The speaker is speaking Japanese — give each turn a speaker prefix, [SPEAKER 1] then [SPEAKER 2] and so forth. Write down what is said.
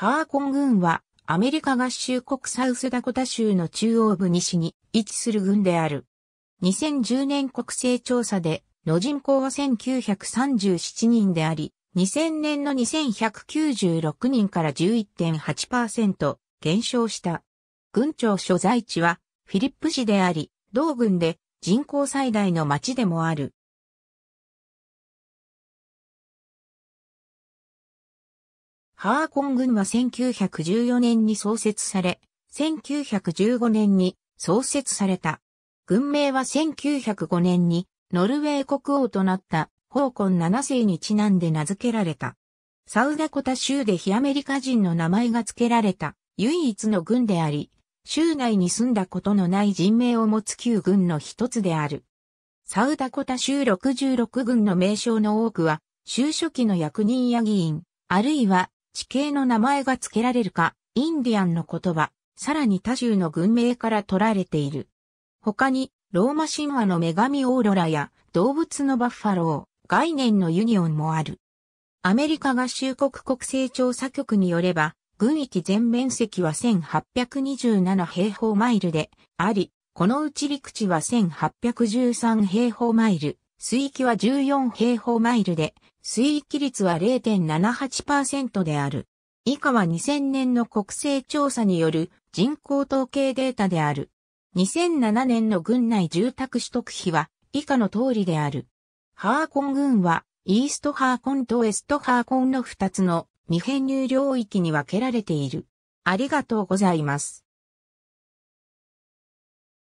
[SPEAKER 1] ハーコン軍はアメリカ合衆国サウスダコタ州の中央部西に位置する軍である。2010年国勢調査で、の人口は1937人であり、2000年の2196人から11.8%減少した。郡庁所在地はフィリップ市であり、同軍で人口最大の町でもある。
[SPEAKER 2] ハーコン軍は
[SPEAKER 1] 1914年に創設され、1915年に創設された。軍名は1905年にノルウェー国王となったホーコン7世にちなんで名付けられた。サウダコタ州で非アメリカ人の名前が付けられた唯一の軍であり、州内に住んだことのない人名を持つ旧軍の一つである。サウダコタ州66軍の名称の多くは、州初期の役人や議員、あるいは地形の名前が付けられるか、インディアンの言葉、さらに他州の文名から取られている。他に、ローマ神話の女神オーロラや動物のバッファロー、概念のユニオンもある。アメリカ合衆国国勢調査局によれば、軍域全面積は1827平方マイルであり、このうち陸地は1813平方マイル、水域は14平方マイルで、水域率は0.78%である。以下は2000年の国勢調査による人口統計データである。2007年の軍内住宅取得費は以下の通りである。ハーコン軍はイーストハーコンとウェストハーコンの2つの未編入領域に分けられている。ありがとうございます。